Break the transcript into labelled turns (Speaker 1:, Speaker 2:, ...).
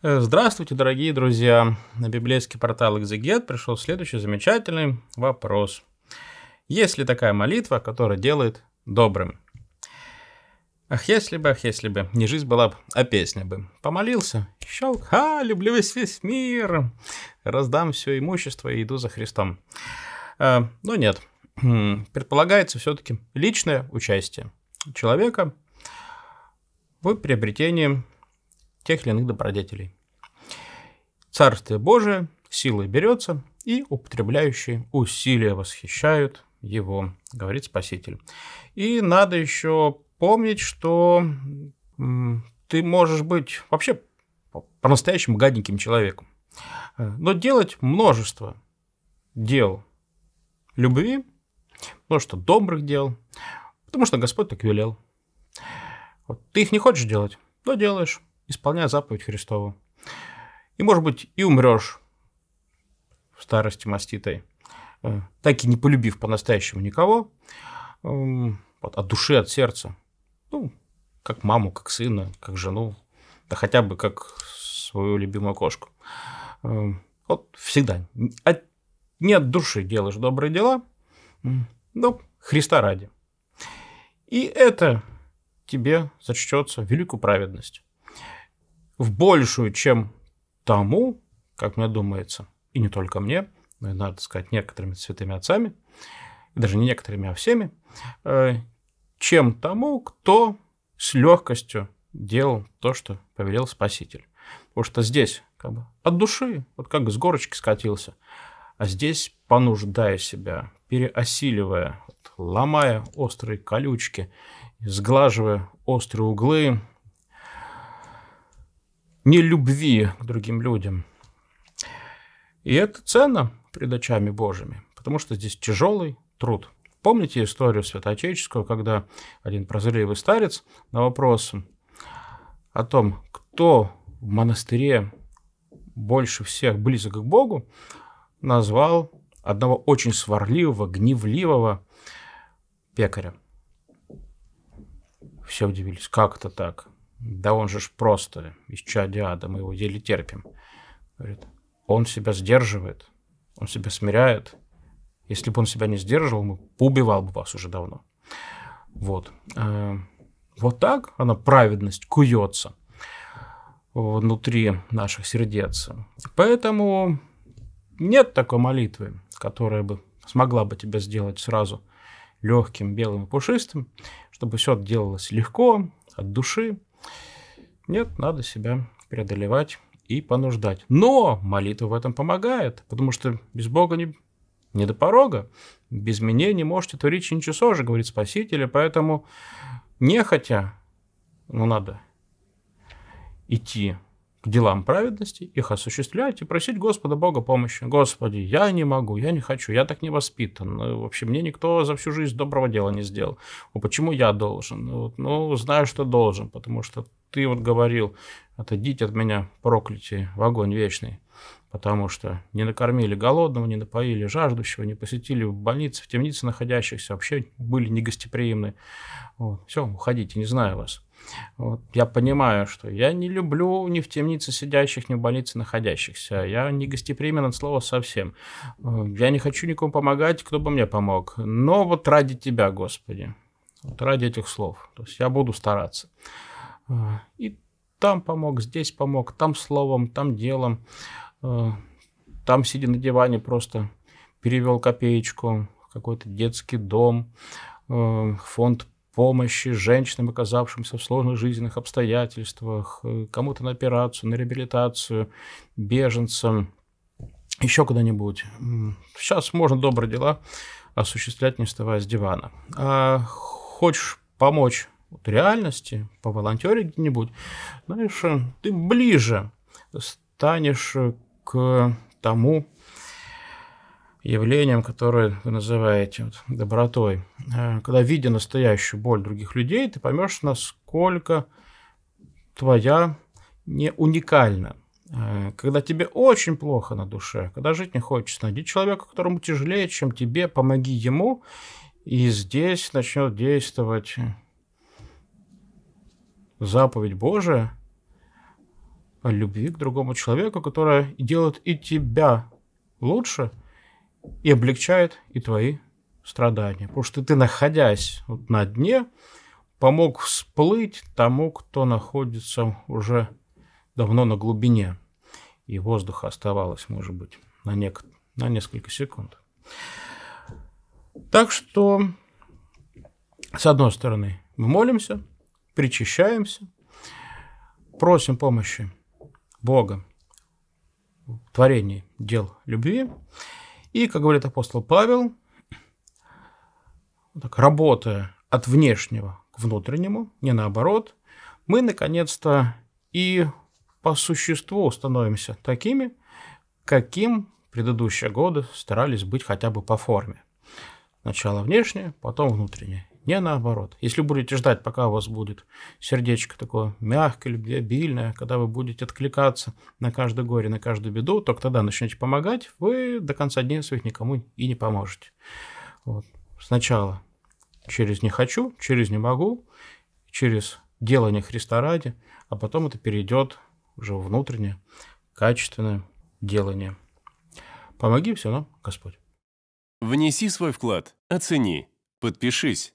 Speaker 1: Э, здравствуйте, дорогие друзья! На библейский портал Exeget пришел следующий замечательный вопрос. Есть ли такая молитва, которая делает добрым? Ах, если бы, ах, если бы, не жизнь была бы, а песня бы. Помолился, щелк, а, люблю весь, весь мир, раздам все имущество и иду за Христом. А, э, но ну нет, предполагается все-таки личное участие человека в приобретении тех или иных добродетелей. Царствие Божие силой берется, и употребляющие усилия восхищают его, говорит Спаситель. И надо еще помнить, что ты можешь быть вообще по-настоящему гаденьким человеком, но делать множество дел любви, множество добрых дел, потому что Господь так велел. Вот, ты их не хочешь делать, но делаешь исполняя заповедь Христову. И, может быть, и умрешь в старости маститой, э, так и не полюбив по-настоящему никого, эм, вот, от души, от сердца. Ну, как маму, как сына, как жену, да хотя бы как свою любимую кошку. Эм, вот всегда. От, не от души делаешь добрые дела, но ну, Христа ради. И это тебе зачтется великую праведность в большую, чем тому, как мне думается, и не только мне, но и, надо сказать, некоторыми святыми отцами, даже не некоторыми, а всеми, э, чем тому, кто с легкостью делал то, что повелел Спаситель. Потому что здесь как бы от души, вот как с горочки скатился, а здесь, понуждая себя, переосиливая, ломая острые колючки, сглаживая острые углы, нелюбви к другим людям. И это ценно пред очами Божьими, потому что здесь тяжелый труд. Помните историю святоотеческую, когда один прозревый старец на вопрос о том, кто в монастыре больше всех близок к Богу, назвал одного очень сварливого, гневливого пекаря. Все удивились, как это так? Да он же ж просто из чадиада, мы его еле терпим. Говорит, он себя сдерживает, он себя смиряет. Если бы он себя не сдерживал, мы убивал бы вас уже давно. Вот. Э, вот так она, праведность, куется внутри наших сердец. Поэтому нет такой молитвы, которая бы смогла бы тебя сделать сразу легким, белым и пушистым, чтобы все делалось легко, от души, нет, надо себя преодолевать и понуждать. Но молитва в этом помогает, потому что без Бога не, не до порога. Без меня не можете творить ничего Же говорит Спаситель, поэтому нехотя, но надо идти к делам праведности, их осуществлять и просить Господа Бога помощи. Господи, я не могу, я не хочу, я так не воспитан. ну Вообще, мне никто за всю жизнь доброго дела не сделал. Ну, почему я должен? Ну, вот, ну, знаю, что должен, потому что ты вот говорил, отойдите от меня, проклятие, в огонь вечный. Потому что не накормили голодного, не напоили жаждущего, не посетили в больнице, в темнице находящихся, вообще были негостеприимны. Вот. Все, уходите, не знаю вас. Вот, я понимаю, что я не люблю ни в темнице сидящих, ни в больнице находящихся. Я не гостеприимен от слова совсем. Э, я не хочу никому помогать, кто бы мне помог. Но вот ради тебя, Господи, вот ради этих слов. То есть я буду стараться. Э, и там помог, здесь помог, там словом, там делом. Э, там, сидя на диване, просто перевел копеечку в какой-то детский дом, фонд помощи женщинам, оказавшимся в сложных жизненных обстоятельствах, э, кому-то на операцию, на реабилитацию, беженцам, еще куда-нибудь. Сейчас можно добрые дела осуществлять, не вставая с дивана. А хочешь помочь вот реальности, по волонтере где-нибудь, знаешь, э, ты ближе станешь к тому, явлением, которое вы называете вот, добротой. Э, когда видя настоящую боль других людей, ты поймешь, насколько твоя не уникальна. Э, когда тебе очень плохо на душе, когда жить не хочется, найди человека, которому тяжелее, чем тебе, помоги ему, и здесь начнет действовать заповедь Божия о любви к другому человеку, которая делает и тебя лучше – и облегчает и твои страдания. Потому что ты, находясь вот на дне, помог всплыть тому, кто находится уже давно на глубине. И воздуха оставалось, может быть, на, нек- на несколько секунд. Так что, с одной стороны, мы молимся, причащаемся, просим помощи Бога в творении дел любви – и, как говорит апостол Павел, так, работая от внешнего к внутреннему, не наоборот, мы наконец-то и по существу становимся такими, каким предыдущие годы старались быть хотя бы по форме. Сначала внешнее, потом внутреннее. Не наоборот. Если будете ждать, пока у вас будет сердечко такое мягкое, любвеобильное, когда вы будете откликаться на каждое горе, на каждую беду, только тогда начнете помогать, вы до конца дней своих никому и не поможете. Вот. Сначала через «не хочу», через «не могу», через делание Христа ради, а потом это перейдет уже внутреннее, качественное делание. Помоги все нам, Господь. Внеси свой вклад, оцени, подпишись